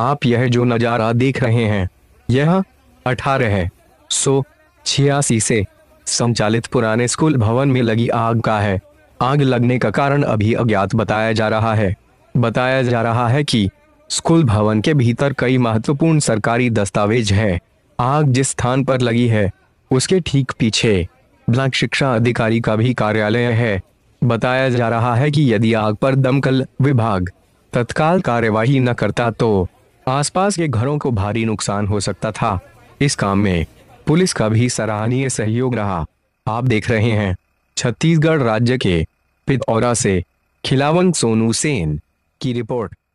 आप यह जो नज़ारा देख रहे हैं यह अठारह है सो छियासी से संचालित पुराने स्कूल भवन में लगी आग का है आग लगने का कारण अभी अज्ञात बताया जा रहा है बताया जा रहा है कि स्कूल भवन के भीतर कई महत्वपूर्ण सरकारी दस्तावेज हैं आग जिस स्थान पर लगी है उसके ठीक पीछे ब्लॉक शिक्षा अधिकारी का भी कार्यालय है बताया जा रहा है कि यदि आग पर दमकल विभाग तत्काल कार्यवाही न करता तो आसपास के घरों को भारी नुकसान हो सकता था इस काम में पुलिस का भी सराहनीय सहयोग रहा आप देख रहे हैं छत्तीसगढ़ राज्य के पिथौरा से खिलावंग सोनू सेन की रिपोर्ट